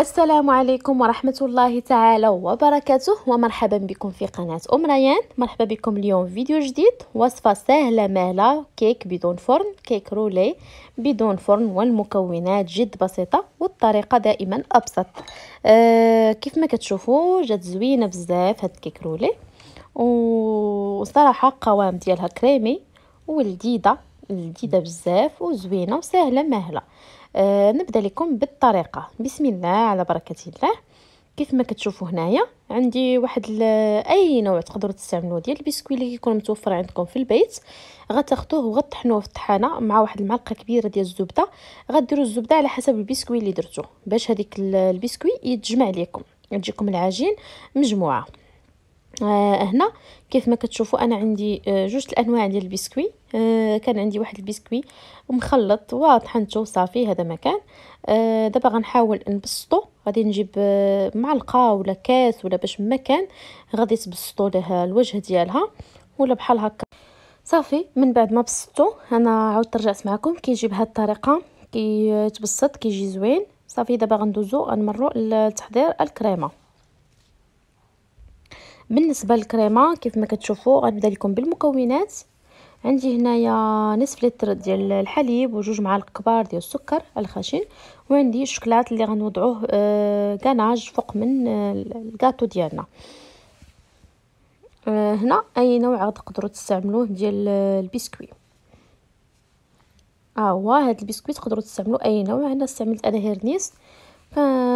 السلام عليكم ورحمة الله تعالى وبركاته ومرحبا بكم في قناة أم ريان مرحبا بكم اليوم فيديو جديد وصفة سهلة مهلة كيك بدون فرن كيك رولي بدون فرن والمكونات جد بسيطة والطريقة دائما أبسط أه كيف ما كتشوفوا جات زوينة بزاف هاد كيك رولي وصراحة القوام ديالها كريمي ولذيذة لذيذة بزاف وزوينة وسهلة مهلة آه نبدا لكم بالطريقه بسم الله على بركه الله كيف ما كتشوفوا هنايا عندي واحد اي نوع تقدروا تستعملوه ديال البسكوي اللي كيكون متوفر عندكم في البيت غتاخذوه وغطحنوه في الطحانه مع واحد المعلقه كبيره ديال الزبده غديروا الزبده على حسب البسكوي اللي درتو باش هذيك البسكوي يتجمع ليكم يجيكم العجين مجموعه آه هنا كيف ما كتشوفوا انا عندي آه جوج الانواع ديال البسكوي آه كان عندي واحد البسكوي مخلط وطحنته صافي هذا ما كان آه دابا غنحاول نبسطو غادي نجيب آه معلقه ولا كاس ولا باش ما كان غادي تبسطو لها الوجه ديالها ولا بحال هكا صافي من بعد ما بسطو انا عاودت رجعت معكم كيجي بهذه الطريقه كيتبسط كيجي زوين صافي دابا غندوزو غنمرو لتحضير الكريمه بالنسبه للكريمه كيف ما كتشوفوا غنبدا لكم بالمكونات عندي هنايا نصف لتر ديال الحليب وجوج معالق كبار ديال السكر الخشن وعندي الشكلاط اللي غنوضعوه آه، كناج فوق من آه، الكاطو ديالنا آه، هنا اي نوع تقدروا تستعملوه ديال البسكوي ها آه هو هاد البسكويت تقدروا تستعملوا اي نوع انا استعملت انا هيرنيس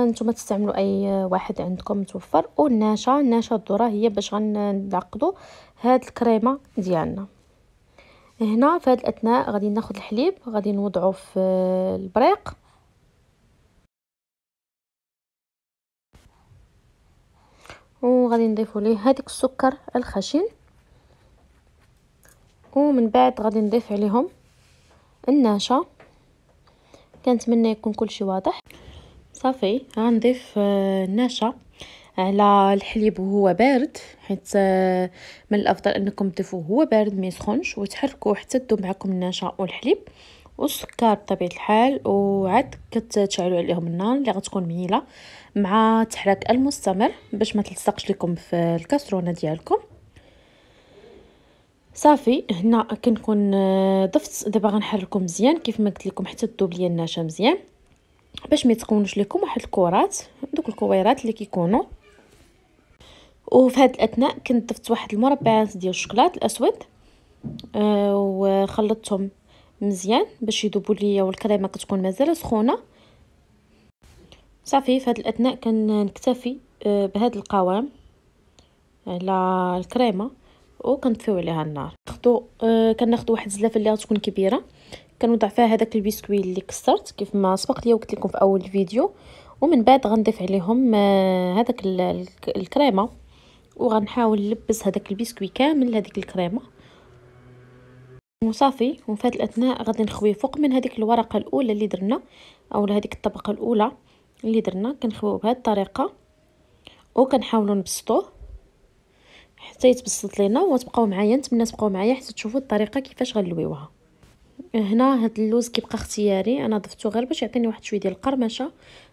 نتوما تستعملوا اي واحد عندكم متوفر والنشا النشا الذره هي باش غنعقدوا هاد الكريمه ديالنا هنا في هاد الاثناء غادي ناخذ الحليب غادي نوضعه في البريق وغادي نضيفوا ليه هذاك السكر الخشن ومن بعد غادي نضيف عليهم النشا كنتمنى يكون كلشي واضح صافي غنضيف النشا آه، على الحليب وهو بارد حيت آه، من الافضل انكم تضيفوه وهو بارد ما يسخنش وتحركوه حتى تذوب معكم النشا والحليب والسكر بطبيعه الحال وعاد كتشعلوا عليهم النار اللي غتكون مهيله مع تحرك المستمر باش ما تلصقش لكم في الكاسرونه ديالكم صافي هنا كنكون آه، ضفت دابا غنحركو مزيان كيف ما قلت لكم حتى تذوب ليا النشا مزيان باش ما يتكونوش لكم واحد الكرات دوك الكويرات اللي كيكونوا وفي هذه الاثناء كنت ضفت واحد المربعات ديال الشوكولات الاسود آه، وخلطتهم مزيان باش يذوبوا ليا والكريمه كتكون مازال سخونه صافي في هذه الاثناء كنكتفي آه، بهذا القوام على الكريمه وكنطفيو عليها النار ناخذ آه، كناخذ واحد الزلافه اللي غتكون كبيره كنوضع فيها هذاك البسكوي اللي كسرت كيف ما سبق ليا وقلت لكم في اول الفيديو ومن بعد غنضيف عليهم آه، هذاك الكريمه وغنحاول نلبس هذاك البسكوي كامل هذيك الكريمه وصافي وفي هذه الاثناء غادي نخوي فوق من هذيك الورقه الاولى اللي درنا او هذيك الطبقه الاولى اللي درنا كنخويو بهذه الطريقه وكنحاولوا نبسطوه حتى يتبسط لينا وتبقاو معايا نتمنى تبقاو معايا حتى تشوفوا الطريقه كيفاش غنلويوها هنا هاد اللوز كيبقى اختياري انا ضفتو غير باش يعطيني واحد شويه ديال القرمشه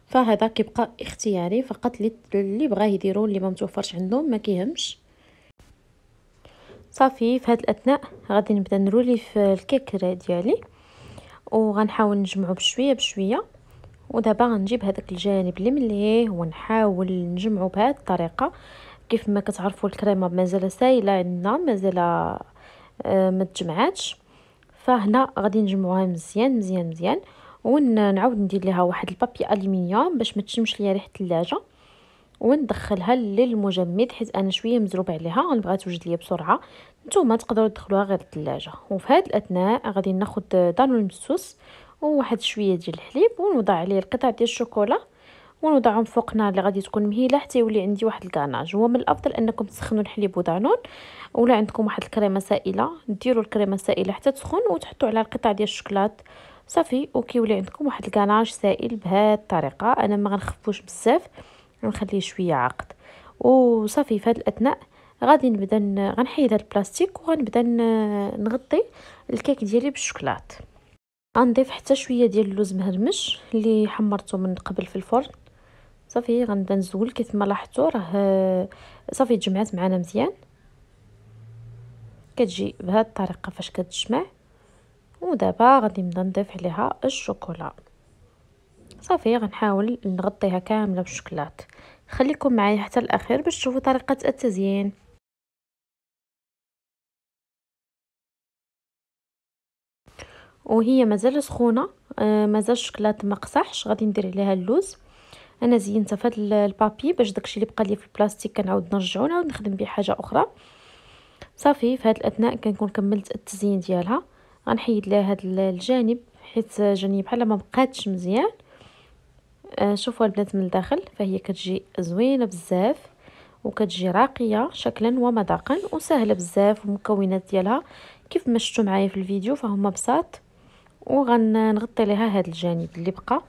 فهذا كيبقى اختياري فقط اللي بغا يديرو اللي ما متوفرش عندهم ما كيهمش صافي في هاد الاثناء غادي نبدا نرولي في الكيك ديالي وغنحاول نجمعو بشويه بشويه ودابا غنجيب هذاك الجانب اللي مليه ونحاول نجمعو بهاد الطريقه كيف ما كتعرفوا الكريمه مازال سايله عندنا مازال آه، ما تجمعاتش فهنا غادي نجمعوها مزيان مزيان مزيان ونعاود ندير ليها واحد البابي الومنيوم باش ما تشمش ليا ريحه الثلاجه وندخلها للمجمد حيت انا شويه مزروب عليها غنبغيها توجد ليا بسرعه نتوما تقدروا تدخلوها غير الثلاجه وفي هذه الاثناء غادي ناخذ دانون المسوس وواحد شويه ديال الحليب ونوضع عليه القطع ديال الشوكولا ونوضعهم فوق نار اللي غادي تكون مهيله حتى يولي عندي واحد الكاناج هو من الافضل انكم تسخنوا الحليب ودانون ولا عندكم واحد الكريمه سائله ديروا الكريمه السائله حتى تسخن وتحطوا عليها القطع ديال الشوكولات صافي وكيولي عندكم واحد الكاناج سائل بهذه الطريقه انا ما غنخفوش بزاف غنخليه شويه عاقد وصافي في هذه الاثناء غادي نبدا غنحيد هذا البلاستيك وغنبدا نغطي الكيك ديالي بالشوكولات غنضيف حتى شويه ديال اللوز مهرمش اللي حمرته من قبل في الفرن صافي غنبدا نزول كيف ما لاحظتوا راه آه، صافي تجمعات معنا مزيان كتجي بهذه الطريقه فاش كتجمع ودابا غادي نبدا نضيف عليها الشوكولا صافي غنحاول نغطيها كامله بالشوكولات خليكم معايا حتى الاخير باش تشوفوا طريقه التزيين وهي مازال سخونه آه مازال الشوكولات ما قصحش غادي ندير عليها اللوز انا زينتها فهاد البابي باش داكشي اللي بقى لي في البلاستيك كنعاود نرجعو نعاود نخدم به حاجه اخرى صافي في هاد الاثناء كنكون كملت التزيين ديالها غنحيد لها هاد الجانب حيت جاني بحال ما بقاتش مزيان آه، شوفوا البنات من الداخل فهي كتجي زوينه بزاف وكتجي راقيه شكلا ومذاقا وسهله بزاف المكونات ديالها كيف ما شفتوا معايا في الفيديو فهما بساط وغنغطي لها هذا الجانب اللي بقى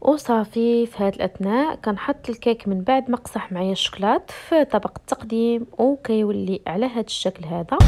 وصافي في هاد الاثناء كنحط الكيك من بعد ما قصح معايا الشوكولات في طبق التقديم وكيولي على هاد الشكل هذا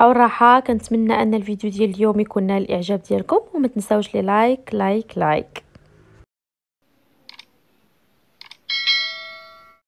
بالصحه والراحه كنتمنى ان الفيديو ديال اليوم يكون نال الاعجاب ديالكم وما تنساوش لي لايك لايك لايك